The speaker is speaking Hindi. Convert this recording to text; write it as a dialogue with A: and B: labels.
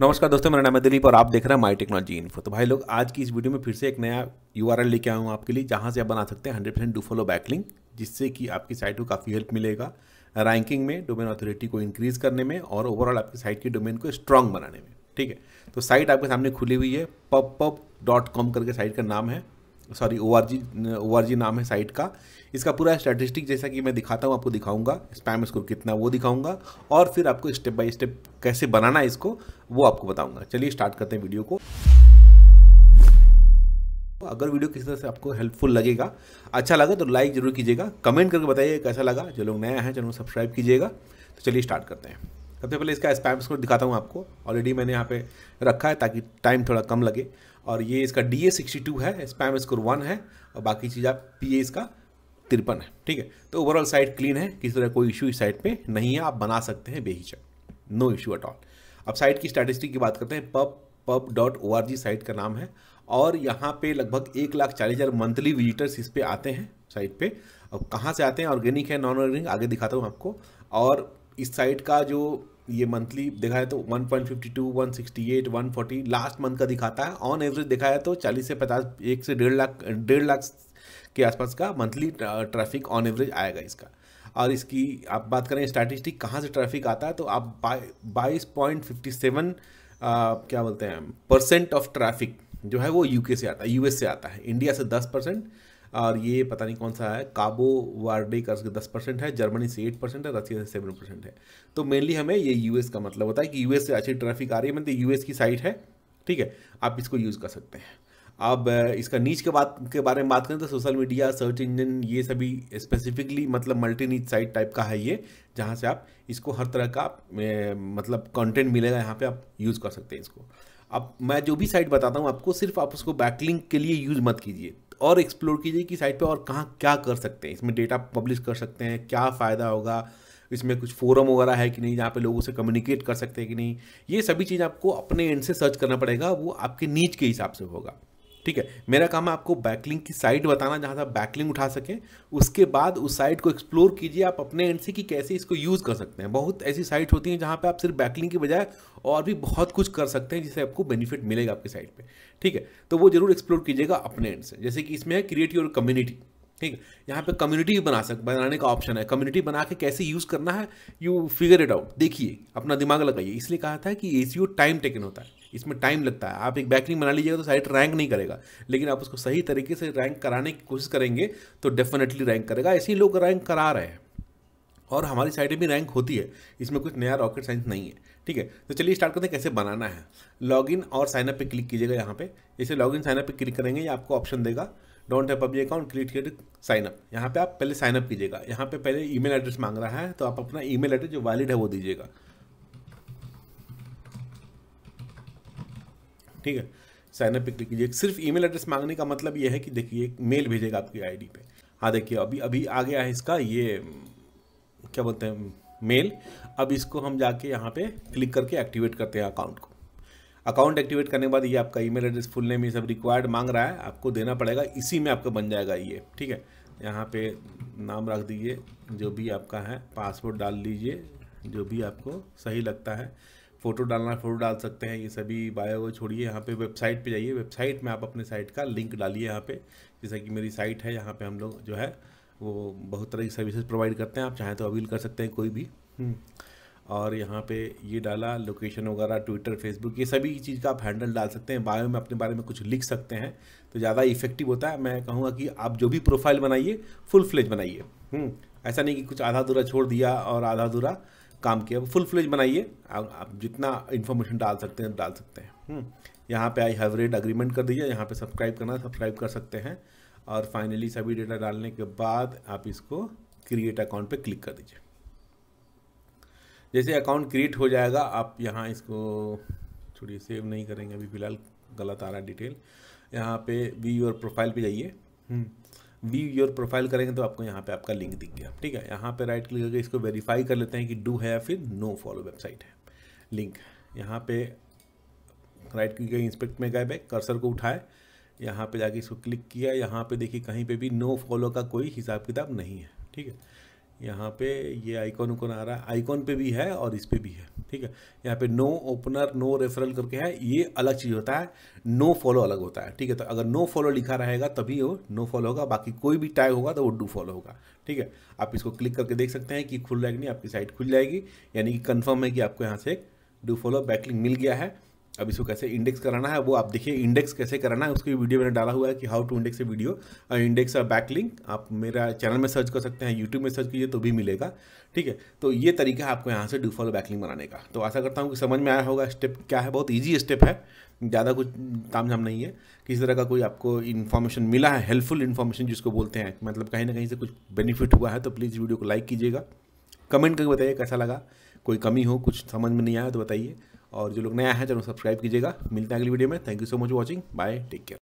A: नमस्कार दोस्तों मेरा नाम है दिलीप और आप देख रहे हैं माई टेक्नोलॉजी इन्फो तो भाई लोग आज की इस वीडियो में फिर से एक नया यू आर एल लेके आया हूँ आपके लिए जहाँ से आप बना सकते हैं hundred percent do follow backlink जिससे कि आपकी साइट को काफ़ी हेल्प मिलेगा रैंकिंग में डोमेन अथॉरिटी को इंक्रीज़ करने में और ओवरऑल आपकी साइट की डोमेन को स्ट्रांग बनाने में ठीक है तो साइट आपके सामने खुली हुई है पब पब डॉट कॉम करके साइट का नाम है सॉरी ओ आर जी जी नाम है साइट का इसका पूरा स्टैटिस्टिक जैसा कि मैं दिखाता हूँ आपको दिखाऊंगा स्पैम स्कोर कितना वो दिखाऊंगा और फिर आपको स्टेप बाय स्टेप कैसे बनाना है इसको वो आपको बताऊंगा चलिए स्टार्ट करते हैं वीडियो को अगर वीडियो किसी तरह से आपको हेल्पफुल लगेगा अच्छा लगा तो लाइक जरूर कीजिएगा कमेंट करके बताइए कैसा लगा जो लोग नया है चैनल सब्सक्राइब कीजिएगा तो चलिए स्टार्ट करते हैं सबसे पहले इसका स्पैम स्कोर दिखाता हूँ आपको ऑलरेडी मैंने यहाँ पे रखा है ताकि टाइम थोड़ा कम लगे और ये इसका डी ए सिक्सटी टू है स्पैम स्कोर वन है और बाकी चीज़ आप पी ए इसका तिरपन है ठीक है तो ओवरऑल साइट क्लीन है किसी तरह कोई इशू इस साइट पे नहीं है आप बना सकते हैं बेहिचक नो इशू एट ऑल अब साइट की स्टैटिस्टिक की बात करते हैं pub pub dot O R G site का नाम है और यहाँ पे लगभग एक लाख चालीस हज़ार मंथली विजिटर्स इस पर आते हैं साइट पे अब कहाँ से आते हैं ऑर्गेनिक है नॉन ऑर्गेनिक आगे दिखाता हूँ आपको और इस साइट का जो ये मंथली दिखाया तो 1.52, 168, 140 लास्ट मंथ का दिखाता है ऑन एवरेज दिखाया तो 40 से 50 एक से डेढ़ लाख डेढ़ लाख के आसपास का मंथली ट्रैफिक ऑन एवरेज आएगा इसका और इसकी आप बात करें स्टैटिस्टिक कहाँ से ट्रैफिक आता है तो आप बाईस पॉइंट फिफ्टी सेवन क्या बोलते हैं परसेंट ऑफ ट्रैफिक जो है वो यूके से आता है यूएस से आता है इंडिया से दस परसेंट और ये पता नहीं कौन सा है काबो वार्डे का दस परसेंट है जर्मनी से एट परसेंट है रसिया से सेवन परसेंट है तो मेनली हमें ये यूएस का मतलब होता है कि यूएस से अच्छी ट्रैफिक आ रही है मतलब यूएस की साइट है ठीक है आप इसको यूज़ कर सकते हैं अब इसका नीच के बात के बारे में बात करें तो सोशल मीडिया सर्च इंजन ये सभी स्पेसिफिकली मतलब मल्टी नीच साइट टाइप का है ये जहाँ से आप इसको हर तरह का मतलब कंटेंट मिलेगा यहाँ पे आप यूज़ कर सकते हैं इसको अब मैं जो भी साइट बताता हूँ आपको सिर्फ आप उसको बैकलिंग के लिए यूज़ मत कीजिए और एक्सप्लोर कीजिए कि साइट पे और कहाँ क्या कर सकते हैं इसमें डेटा पब्लिश कर सकते हैं क्या फ़ायदा होगा इसमें कुछ फोरम वगैरह है कि नहीं जहाँ पे लोगों से कम्युनिकेट कर सकते हैं कि नहीं ये सभी चीज़ आपको अपने एंड से सर्च करना पड़ेगा वो आपके नीच के हिसाब से होगा ठीक है मेरा काम है आपको बैकलिंग की साइट बताना जहाँ से आप बैकलिंग उठा सकें उसके बाद उस साइट को एक्सप्लोर कीजिए आप अपने एंड से कि कैसे इसको यूज़ कर सकते हैं बहुत ऐसी साइट होती हैं जहाँ पर आप सिर्फ बैकलिंग की बजाय और भी बहुत कुछ कर सकते हैं जिससे आपको बेनिफिट मिलेगा आपकी साइट पर ठीक है तो वो जरूर एक्सप्लोर कीजिएगा अपने एंड से जैसे कि इसमें है क्रिएट योर कम्युनिटी ठीक है यहाँ पे कम्युनिटी भी बना सक बनाने का ऑप्शन है कम्युनिटी बना के कैसे यूज़ करना है यू फिगर इट आउट देखिए अपना दिमाग लगाइए इसलिए कहा था कि ए टाइम टेकन होता है इसमें टाइम लगता है आप एक बैकलिंग बना लीजिएगा तो साइट रैंक नहीं करेगा लेकिन आप उसको सही तरीके से रैंक कराने की कोशिश करेंगे तो डेफिनेटली रैंक करेगा ऐसे ही लोग रैंक करा रहे हैं और हमारी में भी रैंक होती है इसमें कुछ नया रॉकेट साइंस नहीं है ठीक है तो चलिए स्टार्ट करते हैं कैसे बनाना है लॉगिन और साइनअप पे क्लिक कीजिएगा यहाँ पे लॉग लॉगिन साइनअप पे क्लिक करेंगे ये आपको ऑप्शन देगा डोंट है public account create create sign up यहाँ पे आप पहले साइनअप कीजिएगा यहाँ पे पहले ईमेल एड्रेस मांग रहा है तो आप अपना ईमेल एड्रेस जो वैलिड है वो दीजिएगा ठीक है साइनअप पे क्लिक कीजिए सिर्फ ईमेल एड्रेस मांगने का मतलब ये है कि देखिए मेल भेजेगा आपकी आईडी पे हाँ देखिए अभी अभी आ गया है इसका ये क्या बोलते हैं मेल अब इसको हम जाके यहाँ पे क्लिक करके एक्टिवेट करते हैं अकाउंट को अकाउंट एक्टिवेट करने के बाद ये आपका ईमेल एड्रेस फुल नेम ये सब रिक्वायर्ड मांग रहा है आपको देना पड़ेगा इसी में आपका बन जाएगा ये ठीक है यहाँ पे नाम रख दीजिए जो भी आपका है पासवर्ड डाल लीजिए जो भी आपको सही लगता है फ़ोटो डालना है फ़ोटो डाल सकते हैं ये सभी बायो वो छोड़िए यहाँ पे वेबसाइट पे जाइए वेबसाइट में आप अपने साइट का लिंक डालिए यहाँ पे जैसा कि मेरी साइट है यहाँ पे हम लोग जो है वो बहुत तरह की सर्विसेज प्रोवाइड करते हैं आप चाहें तो अवील कर सकते हैं कोई भी हम्म। और यहाँ पे ये डाला लोकेशन वगैरह ट्विटर फेसबुक ये सभी चीज़ का आप हैंडल डाल सकते हैं बायो में अपने बारे में कुछ लिख सकते हैं तो ज़्यादा इफेक्टिव होता है मैं कहूँगा कि आप जो भी प्रोफाइल बनाइए फुल फ्लेज बनाइए हम्म। ऐसा नहीं कि कुछ आधा अधूरा छोड़ दिया और आधा अधूरा काम किया फुल फ्लेज बनाइए आप जितना इन्फॉर्मेशन डाल सकते हैं डाल सकते हैं हम्म, यहाँ पे आई हैव रेड अग्रीमेंट कर दीजिए यहाँ पे सब्सक्राइब करना सब्सक्राइब कर सकते हैं और फाइनली सभी डेटा डालने के बाद आप इसको क्रिएट अकाउंट पे क्लिक कर दीजिए जैसे अकाउंट क्रिएट हो जाएगा आप यहाँ इसको छोड़िए सेव नहीं करेंगे अभी फ़िलहाल गलत आ रहा डिटेल यहाँ पे वी योर प्रोफाइल पे जाइए हम्म, व्यू योर प्रोफाइल करेंगे तो आपको यहाँ पे आपका लिंक दिख गया ठीक है यहाँ पे राइट क्लिक करके इसको वेरीफाई कर लेते हैं कि डू है या फिर नो फॉलो वेबसाइट है लिंक यहाँ पे राइट क्लिक करके इंस्पेक्ट में गए बैक कर्सर को उठाए यहाँ पे जाके इसको क्लिक किया यहाँ पे देखिए कहीं पे भी नो फॉलो का कोई हिसाब किताब नहीं है ठीक है यहाँ पे ये आइकॉन उकॉन आ रहा है आइकॉन पे भी है और इस पर भी है ठीक है यहाँ पे नो ओपनर नो रेफरल करके है ये अलग चीज़ होता है नो फॉलो अलग होता है ठीक है तो अगर नो फॉलो लिखा रहेगा तभी वो नो फॉलो होगा बाकी कोई भी टाइप होगा तो वो डू फॉलो होगा ठीक है आप इसको क्लिक करके देख सकते हैं कि खुल जाएगी नहीं आपकी साइट खुल जाएगी यानी कि कन्फर्म है कि आपको यहाँ से डू फॉलो बैकलिंग मिल गया है अब इसको कैसे इंडेक्स कराना है वो आप देखिए इंडेक्स कैसे कराना है उसकी वीडियो मैंने डाला हुआ है कि how to index a video और इंडेक्स और लिंक आप मेरा चैनल में सर्च कर सकते हैं यूट्यूब में सर्च कीजिए तो भी मिलेगा ठीक है तो ये तरीका है आपको यहाँ से डिफॉल्ट बैकलिंग बनाने का तो आशा करता हूँ कि समझ में आया होगा स्टेप क्या है बहुत ईजी स्टेप है ज़्यादा कुछ ताम झाम नहीं है किसी तरह का कोई आपको इन्फॉर्मेशन मिला है हेल्पफुल इन्फॉर्मेशन जिसको बोलते हैं मतलब कहीं ना कहीं से कुछ बेनिफिट हुआ है तो प्लीज़ वीडियो को लाइक कीजिएगा कमेंट करके बताइए कैसा लगा कोई कमी हो कुछ समझ में नहीं आया तो बताइए और जो लोग नया है जरूर सब्सक्राइब कीजिएगा मिलते हैं अगली वीडियो में thank you so much watching bye take care